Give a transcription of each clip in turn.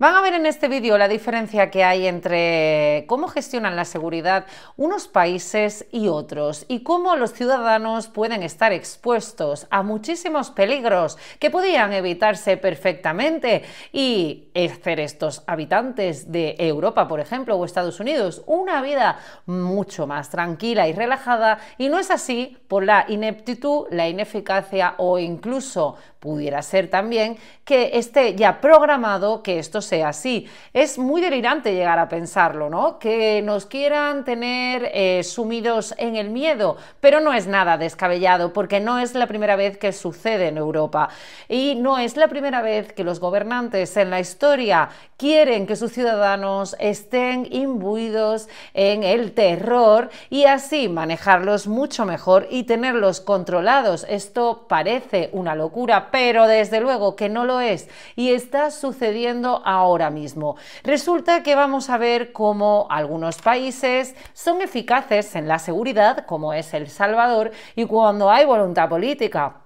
Van a ver en este vídeo la diferencia que hay entre cómo gestionan la seguridad unos países y otros y cómo los ciudadanos pueden estar expuestos a muchísimos peligros que podían evitarse perfectamente y hacer estos habitantes de Europa, por ejemplo, o Estados Unidos, una vida mucho más tranquila y relajada y no es así por la ineptitud, la ineficacia o incluso Pudiera ser también que esté ya programado que esto sea así. Es muy delirante llegar a pensarlo, ¿no? Que nos quieran tener eh, sumidos en el miedo, pero no es nada descabellado porque no es la primera vez que sucede en Europa y no es la primera vez que los gobernantes en la historia quieren que sus ciudadanos estén imbuidos en el terror y así manejarlos mucho mejor y tenerlos controlados. Esto parece una locura, pero desde luego que no lo es y está sucediendo ahora mismo. Resulta que vamos a ver cómo algunos países son eficaces en la seguridad, como es El Salvador, y cuando hay voluntad política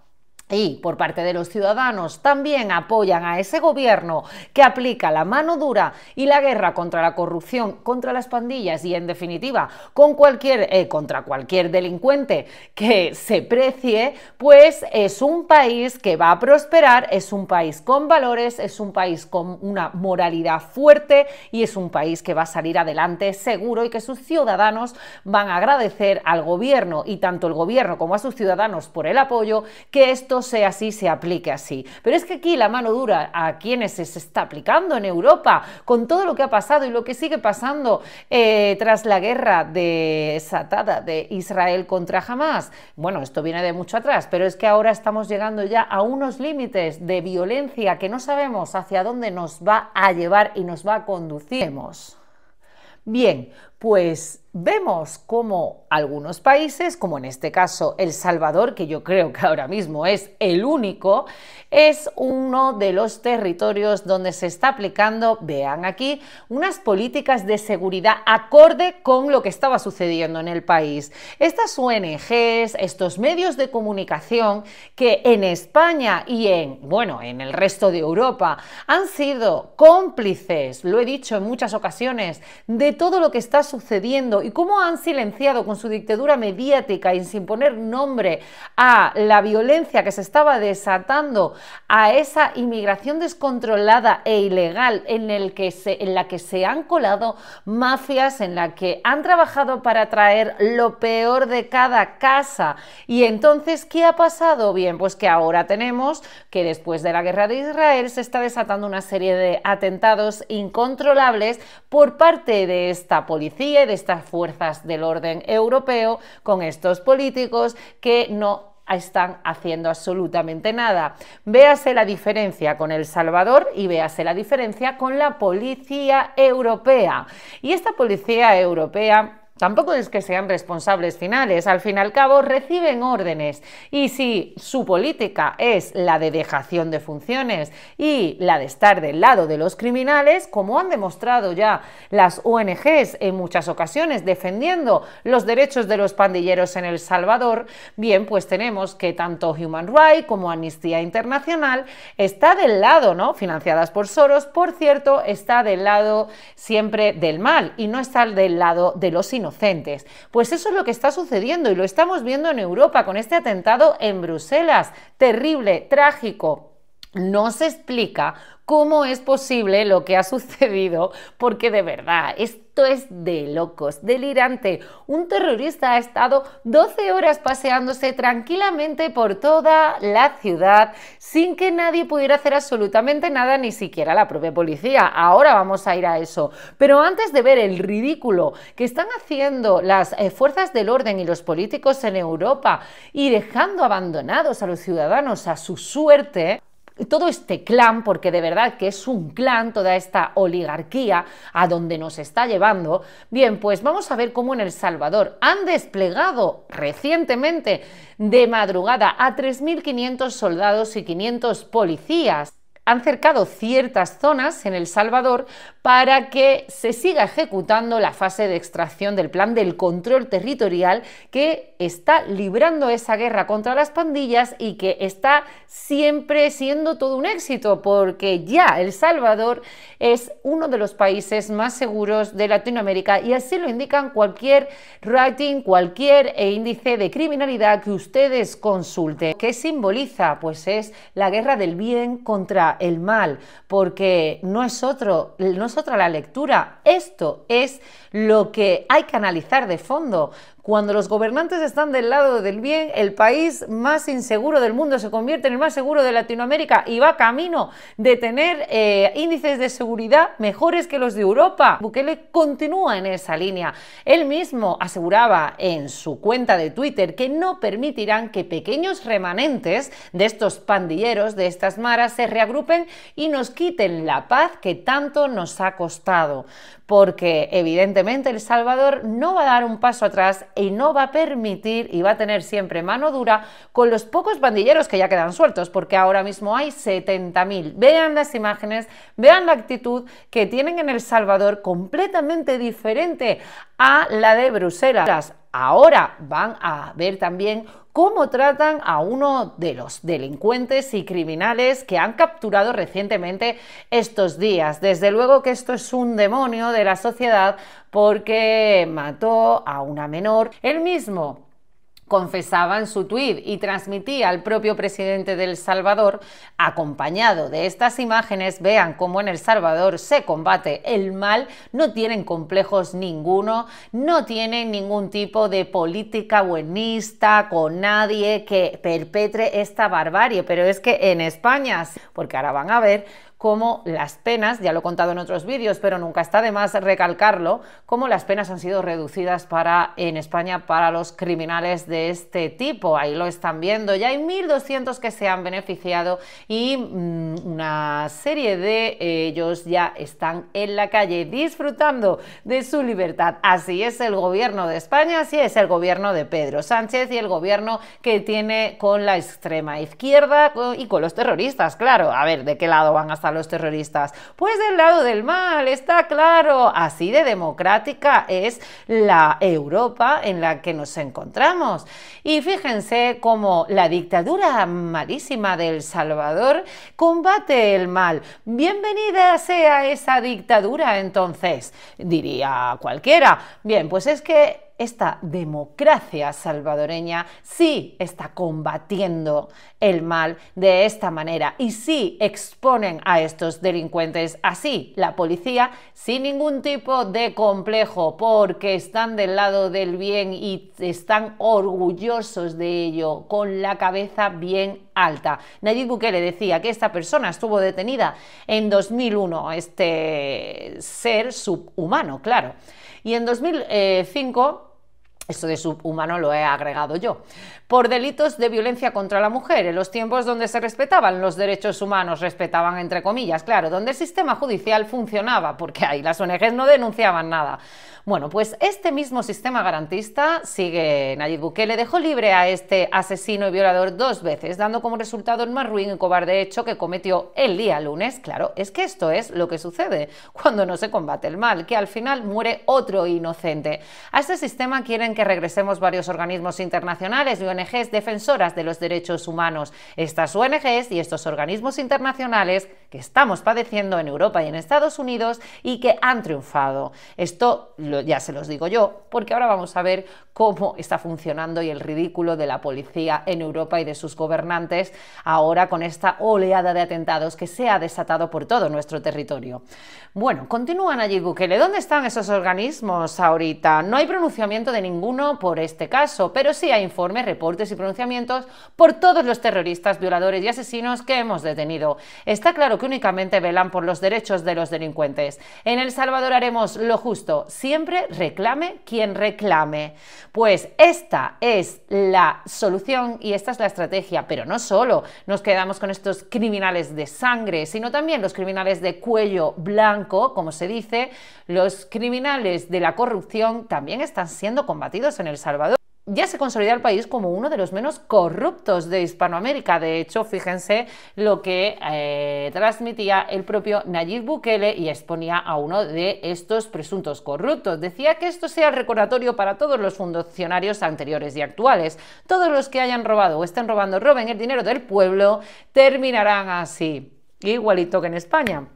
y por parte de los ciudadanos también apoyan a ese gobierno que aplica la mano dura y la guerra contra la corrupción, contra las pandillas y en definitiva con cualquier, eh, contra cualquier delincuente que se precie, pues es un país que va a prosperar, es un país con valores, es un país con una moralidad fuerte y es un país que va a salir adelante seguro y que sus ciudadanos van a agradecer al gobierno y tanto el gobierno como a sus ciudadanos por el apoyo que esto sea así, se aplique así. Pero es que aquí la mano dura a quienes se está aplicando en Europa, con todo lo que ha pasado y lo que sigue pasando eh, tras la guerra desatada de Israel contra Hamas. Bueno, esto viene de mucho atrás, pero es que ahora estamos llegando ya a unos límites de violencia que no sabemos hacia dónde nos va a llevar y nos va a conducir. Bien, pues vemos cómo algunos países, como en este caso El Salvador, que yo creo que ahora mismo es el único, es uno de los territorios donde se está aplicando, vean aquí, unas políticas de seguridad acorde con lo que estaba sucediendo en el país. Estas ONGs, estos medios de comunicación que en España y en, bueno, en el resto de Europa han sido cómplices, lo he dicho en muchas ocasiones, de todo lo que está sucediendo sucediendo y cómo han silenciado con su dictadura mediática y sin poner nombre a la violencia que se estaba desatando, a esa inmigración descontrolada e ilegal en, el que en la que se han colado mafias, en la que han trabajado para traer lo peor de cada casa. Y entonces, ¿qué ha pasado? Bien, pues que ahora tenemos que después de la guerra de Israel se está desatando una serie de atentados incontrolables por parte de esta policía de estas fuerzas del orden europeo, con estos políticos que no están haciendo absolutamente nada. Véase la diferencia con El Salvador y véase la diferencia con la policía europea. Y esta policía europea tampoco es que sean responsables finales, al fin y al cabo reciben órdenes y si su política es la de dejación de funciones y la de estar del lado de los criminales, como han demostrado ya las ONGs en muchas ocasiones defendiendo los derechos de los pandilleros en El Salvador, bien, pues tenemos que tanto Human Rights como Amnistía Internacional está del lado, ¿no? Financiadas por Soros, por cierto, está del lado siempre del mal y no está del lado de los inocentes inocentes. Pues eso es lo que está sucediendo y lo estamos viendo en Europa con este atentado en Bruselas. Terrible, trágico. No se explica cómo es posible lo que ha sucedido, porque de verdad, esto es de locos, delirante. Un terrorista ha estado 12 horas paseándose tranquilamente por toda la ciudad sin que nadie pudiera hacer absolutamente nada, ni siquiera la propia policía. Ahora vamos a ir a eso. Pero antes de ver el ridículo que están haciendo las eh, fuerzas del orden y los políticos en Europa y dejando abandonados a los ciudadanos a su suerte, todo este clan, porque de verdad que es un clan, toda esta oligarquía a donde nos está llevando, bien, pues vamos a ver cómo en El Salvador han desplegado recientemente de madrugada a 3.500 soldados y 500 policías han cercado ciertas zonas en El Salvador para que se siga ejecutando la fase de extracción del plan del control territorial que está librando esa guerra contra las pandillas y que está siempre siendo todo un éxito porque ya El Salvador es uno de los países más seguros de Latinoamérica y así lo indican cualquier rating, cualquier índice de criminalidad que ustedes consulten. ¿Qué simboliza? Pues es la guerra del bien contra el mal porque no es otro, otra la lectura. Esto es lo que hay que analizar de fondo, cuando los gobernantes están del lado del bien, el país más inseguro del mundo se convierte en el más seguro de Latinoamérica y va camino de tener eh, índices de seguridad mejores que los de Europa. Bukele continúa en esa línea. Él mismo aseguraba en su cuenta de Twitter que no permitirán que pequeños remanentes de estos pandilleros, de estas maras, se reagrupen y nos quiten la paz que tanto nos ha costado. Porque evidentemente El Salvador no va a dar un paso atrás y no va a permitir y va a tener siempre mano dura con los pocos bandilleros que ya quedan sueltos, porque ahora mismo hay 70.000. Vean las imágenes, vean la actitud que tienen en El Salvador completamente diferente a la de Bruselas. Ahora van a ver también cómo tratan a uno de los delincuentes y criminales que han capturado recientemente estos días. Desde luego que esto es un demonio de la sociedad porque mató a una menor. Él mismo confesaba en su tuit y transmitía al propio presidente del Salvador, acompañado de estas imágenes, vean cómo en El Salvador se combate el mal, no tienen complejos ninguno, no tienen ningún tipo de política buenista con nadie que perpetre esta barbarie, pero es que en España, porque ahora van a ver como las penas, ya lo he contado en otros vídeos, pero nunca está de más recalcarlo, como las penas han sido reducidas para, en España para los criminales de este tipo. Ahí lo están viendo. Ya hay 1.200 que se han beneficiado y mm, una serie de eh, ellos ya están en la calle disfrutando de su libertad. Así es el gobierno de España, así es el gobierno de Pedro Sánchez y el gobierno que tiene con la extrema izquierda y con los terroristas, claro. A ver, ¿de qué lado van a estar los terroristas. Pues del lado del mal, está claro. Así de democrática es la Europa en la que nos encontramos. Y fíjense cómo la dictadura malísima del Salvador combate el mal. Bienvenida sea esa dictadura entonces, diría cualquiera. Bien, pues es que esta democracia salvadoreña sí está combatiendo el mal de esta manera y sí exponen a estos delincuentes así la policía sin ningún tipo de complejo porque están del lado del bien y están orgullosos de ello con la cabeza bien alta. Nayib Bukele decía que esta persona estuvo detenida en 2001, este ser subhumano, claro. Y en 2005 eso de subhumano lo he agregado yo. Por delitos de violencia contra la mujer, en los tiempos donde se respetaban los derechos humanos, respetaban entre comillas, claro, donde el sistema judicial funcionaba, porque ahí las ONGs no denunciaban nada. Bueno, pues este mismo sistema garantista, sigue Nayib le dejó libre a este asesino y violador dos veces, dando como resultado el más ruin y cobarde hecho que cometió el día lunes. Claro, es que esto es lo que sucede cuando no se combate el mal, que al final muere otro inocente. A este sistema quieren que regresemos varios organismos internacionales y ONGs defensoras de los derechos humanos. Estas ONGs y estos organismos internacionales que estamos padeciendo en Europa y en Estados Unidos y que han triunfado. Esto ya se los digo yo, porque ahora vamos a ver cómo está funcionando y el ridículo de la policía en Europa y de sus gobernantes ahora con esta oleada de atentados que se ha desatado por todo nuestro territorio. Bueno, continúan allí Bukele. ¿Dónde están esos organismos ahorita? No hay pronunciamiento de ninguno por este caso, pero sí hay informes, reportes y pronunciamientos por todos los terroristas, violadores y asesinos que hemos detenido. Está claro que únicamente velan por los derechos de los delincuentes. En El Salvador haremos lo justo, siempre reclame quien reclame. Pues esta es la solución y esta es la estrategia, pero no solo nos quedamos con estos criminales de sangre, sino también los criminales de cuello blanco, como se dice, los criminales de la corrupción también están siendo combatidos en El Salvador ya se consolida el país como uno de los menos corruptos de Hispanoamérica. De hecho, fíjense lo que eh, transmitía el propio Nayib Bukele y exponía a uno de estos presuntos corruptos. Decía que esto sea el recordatorio para todos los funcionarios anteriores y actuales. Todos los que hayan robado o estén robando, roben el dinero del pueblo, terminarán así. Igualito que en España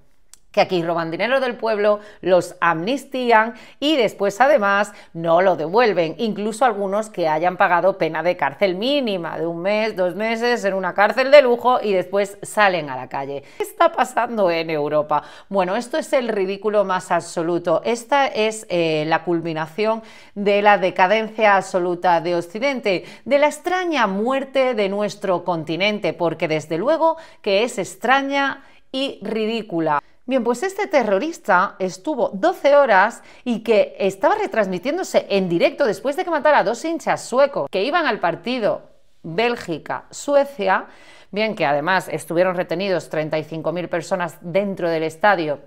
que aquí roban dinero del pueblo, los amnistían y después además no lo devuelven, incluso algunos que hayan pagado pena de cárcel mínima de un mes, dos meses en una cárcel de lujo y después salen a la calle. ¿Qué está pasando en Europa? Bueno, esto es el ridículo más absoluto, esta es eh, la culminación de la decadencia absoluta de Occidente, de la extraña muerte de nuestro continente, porque desde luego que es extraña y ridícula. Bien, pues este terrorista estuvo 12 horas y que estaba retransmitiéndose en directo después de que matara a dos hinchas suecos que iban al partido Bélgica-Suecia, bien que además estuvieron retenidos 35.000 personas dentro del estadio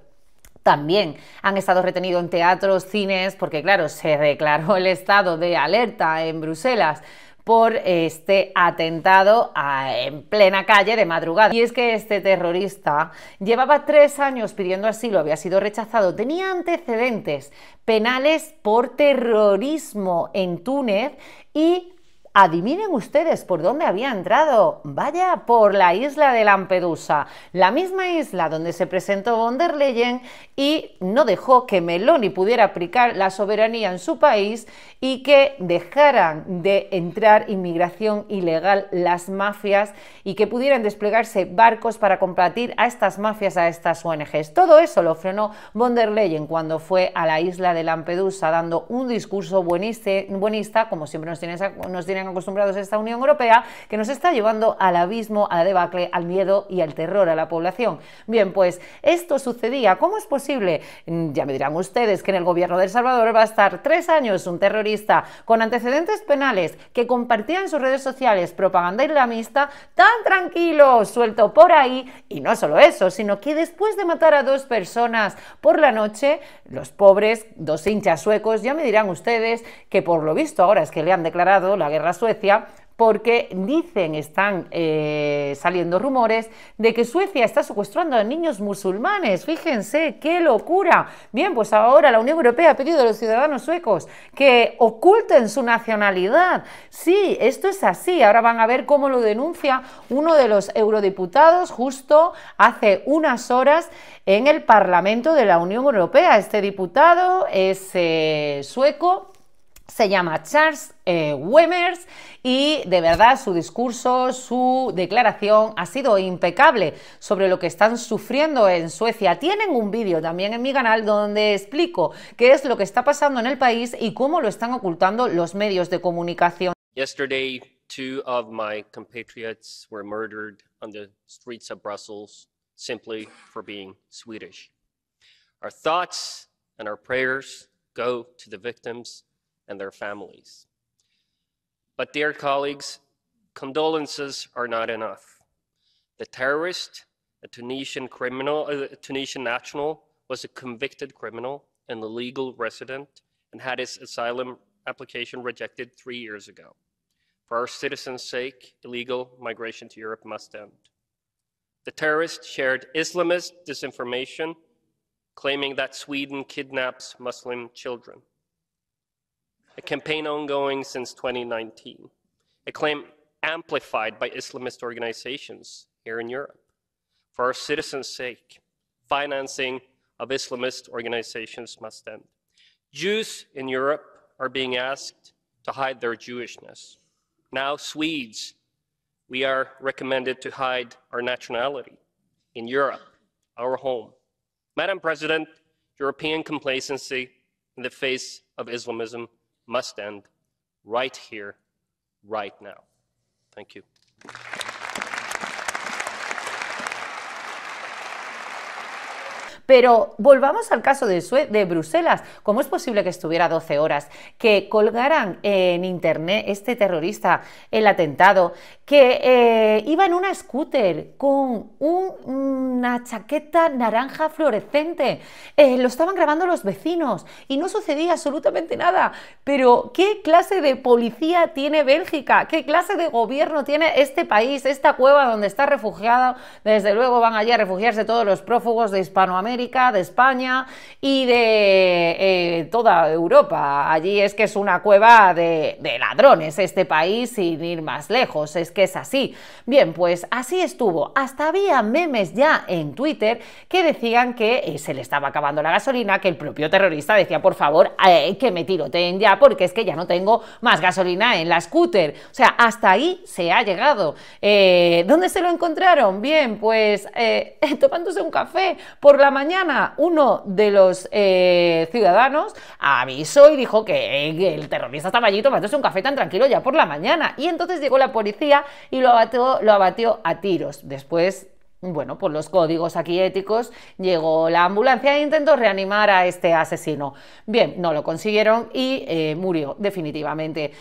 también han estado retenidos en teatros, cines, porque claro, se declaró el estado de alerta en Bruselas por este atentado ah, en plena calle de madrugada. Y es que este terrorista llevaba tres años pidiendo asilo, había sido rechazado, tenía antecedentes penales por terrorismo en Túnez y Adivinen ustedes por dónde había entrado. Vaya, por la isla de Lampedusa, la misma isla donde se presentó von der Leyen y no dejó que Meloni pudiera aplicar la soberanía en su país y que dejaran de entrar inmigración ilegal las mafias y que pudieran desplegarse barcos para combatir a estas mafias, a estas ONGs. Todo eso lo frenó von der Leyen cuando fue a la isla de Lampedusa dando un discurso buenista, buenista como siempre nos tiene, nos tiene acostumbrados a esta Unión Europea, que nos está llevando al abismo, a la debacle, al miedo y al terror a la población. Bien, pues esto sucedía. ¿Cómo es posible? Mm, ya me dirán ustedes que en el gobierno de El Salvador va a estar tres años un terrorista con antecedentes penales que compartía en sus redes sociales propaganda islamista tan tranquilo, suelto por ahí, y no solo eso, sino que después de matar a dos personas por la noche, los pobres, dos hinchas suecos, ya me dirán ustedes que por lo visto ahora es que le han declarado la guerra Suecia porque dicen, están eh, saliendo rumores de que Suecia está secuestrando a niños musulmanes. Fíjense, qué locura. Bien, pues ahora la Unión Europea ha pedido a los ciudadanos suecos que oculten su nacionalidad. Sí, esto es así. Ahora van a ver cómo lo denuncia uno de los eurodiputados justo hace unas horas en el Parlamento de la Unión Europea. Este diputado es eh, sueco se llama Charles eh, Wemers y de verdad su discurso, su declaración ha sido impecable sobre lo que están sufriendo en Suecia. Tienen un vídeo también en mi canal donde explico qué es lo que está pasando en el país y cómo lo están ocultando los medios de comunicación. Yesterday, two of my compatriots were murdered on the streets of Brussels simply for being Swedish. Our thoughts and our prayers go to the victims and their families. But, dear colleagues, condolences are not enough. The terrorist, a Tunisian criminal, uh, a Tunisian national, was a convicted criminal and a legal resident and had his asylum application rejected three years ago. For our citizens' sake, illegal migration to Europe must end. The terrorist shared Islamist disinformation, claiming that Sweden kidnaps Muslim children a campaign ongoing since 2019, a claim amplified by Islamist organizations here in Europe. For our citizens' sake, financing of Islamist organizations must end. Jews in Europe are being asked to hide their Jewishness. Now, Swedes, we are recommended to hide our nationality in Europe, our home. Madam President, European complacency in the face of Islamism must end right here, right now. Thank you. Pero volvamos al caso de, de Bruselas. ¿Cómo es posible que estuviera 12 horas? Que colgaran en internet este terrorista el atentado, que eh, iba en una scooter con una chaqueta naranja fluorescente. Eh, lo estaban grabando los vecinos y no sucedía absolutamente nada. Pero, ¿qué clase de policía tiene Bélgica? ¿Qué clase de gobierno tiene este país, esta cueva donde está refugiado? Desde luego van allí a refugiarse todos los prófugos de Hispanoamérica de España y de eh, toda Europa. Allí es que es una cueva de, ladrones este país, sin ir más lejos, es que es así. Bien, pues así estuvo. Hasta había memes ya en Twitter que decían que eh, se le estaba acabando la gasolina, que el propio terrorista decía, por favor, eh, que me tiroteen ya, porque es que ya no tengo más gasolina en la scooter. O sea, hasta ahí se ha llegado. ¿Dónde se lo encontraron? Bien, pues tomándose un café por la mañana mañana uno de los eh, ciudadanos avisó y dijo eh, que el terrorista estaba allí tomándose un café tan tranquilo ya por la mañana. Y entonces llegó la policía y lo abatió, a tiros. Después bueno, por los códigos aquí éticos, llegó la ambulancia e intentó reanimar a este asesino. Bien, no lo consiguieron y eh, murió definitivamente.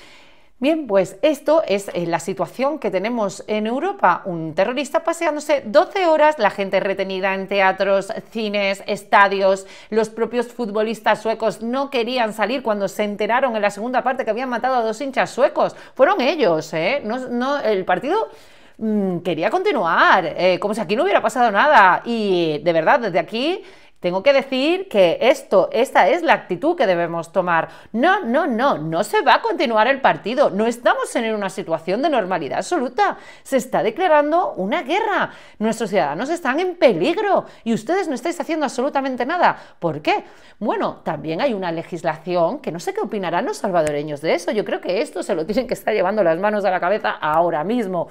Bien, pues esto es eh, la situación que tenemos en Europa. Un terrorista paseándose 12 horas, la gente retenida en teatros, cines, estadios. Los propios futbolistas suecos no querían salir cuando se enteraron en la segunda parte que habían matado a dos hinchas suecos. Fueron ellos, ¿eh? No, el partido mm, quería continuar, eh, como si aquí no hubiera pasado nada. Y de verdad, desde aquí tengo que decir que esto, esta es la actitud que debemos tomar. No, no, no, no se va a continuar el partido. No estamos en una situación de normalidad absoluta. Se está declarando una guerra. Nuestros ciudadanos están en peligro y ustedes no estáis haciendo absolutamente nada. ¿Por qué? Bueno, también hay una legislación que no sé qué opinarán los salvadoreños de eso. Yo creo que esto se lo tienen que estar llevando las manos a la cabeza ahora mismo.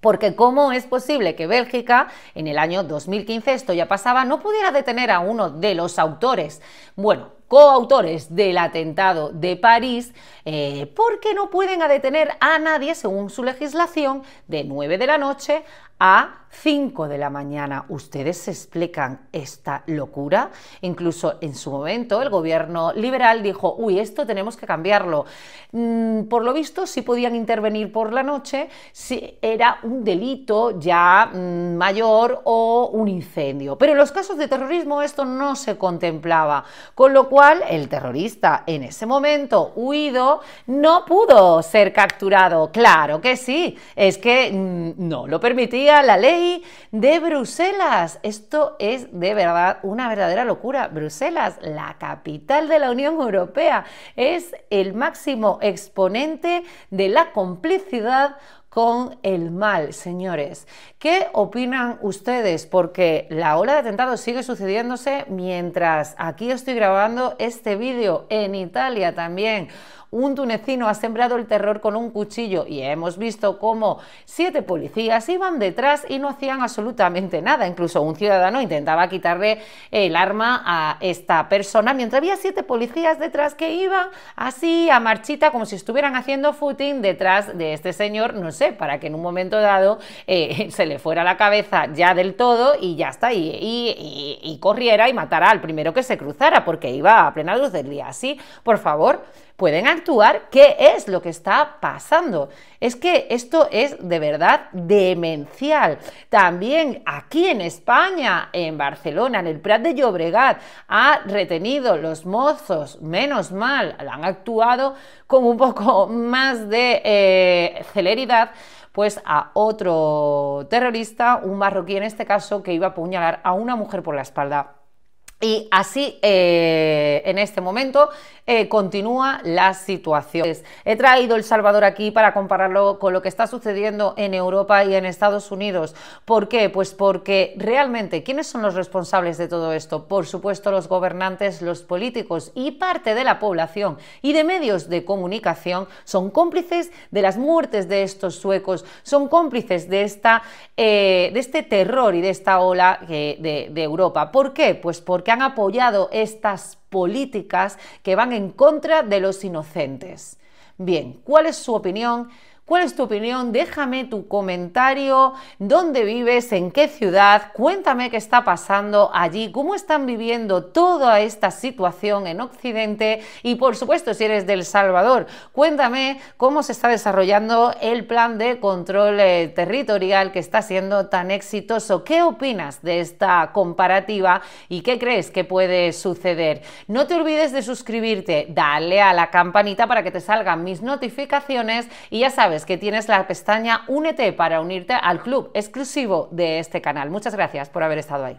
Porque ¿cómo es posible que Bélgica, en el año 2015, esto ya pasaba, no pudiera detener a uno de los autores? Bueno, coautores del atentado de París, eh, porque no pueden detener a nadie, según su legislación, de 9 de la noche a 5 de la mañana. ¿Ustedes se explican esta locura? Incluso en su momento el gobierno liberal dijo, uy, esto tenemos que cambiarlo. Mm, por lo visto, si podían intervenir por la noche, si era un delito ya mm, mayor o un incendio. Pero en los casos de terrorismo esto no se contemplaba, con lo cual el terrorista en ese momento huido no pudo ser capturado. Claro que sí, es que mm, no lo permitía la ley de Bruselas. Esto es de verdad una verdadera locura. Bruselas, la capital de la Unión Europea, es el máximo exponente de la complicidad con el mal, señores. ¿Qué opinan ustedes? Porque la ola de atentados sigue sucediéndose mientras aquí estoy grabando este vídeo en Italia también un tunecino ha sembrado el terror con un cuchillo y hemos visto cómo siete policías iban detrás y no hacían absolutamente nada. Incluso un ciudadano intentaba quitarle el arma a esta persona, mientras había siete policías detrás que iban así a marchita como si estuvieran haciendo footing detrás de este señor, no sé, para que en un momento dado eh, se le fuera la cabeza ya del todo y ya está, ahí y, y corriera y matara al primero que se cruzara, porque iba a plena luz del día. Así, por favor, pueden actuar qué es lo que está pasando. Es que esto es de verdad demencial. También aquí en España, en Barcelona, en el Prat de Llobregat, ha retenido los mozos, menos mal, han actuado con un poco más de eh, celeridad pues a otro terrorista, un marroquí en este caso, que iba a apuñalar a una mujer por la espalda y así, eh, en este momento, eh, continúa la situación. He traído El Salvador aquí para compararlo con lo que está sucediendo en Europa y en Estados Unidos. ¿Por qué? Pues porque realmente, ¿quiénes son los responsables de todo esto? Por supuesto, los gobernantes, los políticos y parte de la población y de medios de comunicación son cómplices de las muertes de estos suecos, son cómplices de, esta, eh, de este terror y de esta ola de, de Europa. ¿Por qué? Pues porque que han apoyado estas políticas que van en contra de los inocentes. Bien, ¿cuál es su opinión? ¿Cuál es tu opinión? Déjame tu comentario, dónde vives, en qué ciudad, cuéntame qué está pasando allí, cómo están viviendo toda esta situación en Occidente y por supuesto si eres del Salvador, cuéntame cómo se está desarrollando el plan de control eh, territorial que está siendo tan exitoso. ¿Qué opinas de esta comparativa y qué crees que puede suceder? No te olvides de suscribirte, dale a la campanita para que te salgan mis notificaciones y ya sabes, que tienes la pestaña Únete para unirte al club exclusivo de este canal. Muchas gracias por haber estado ahí.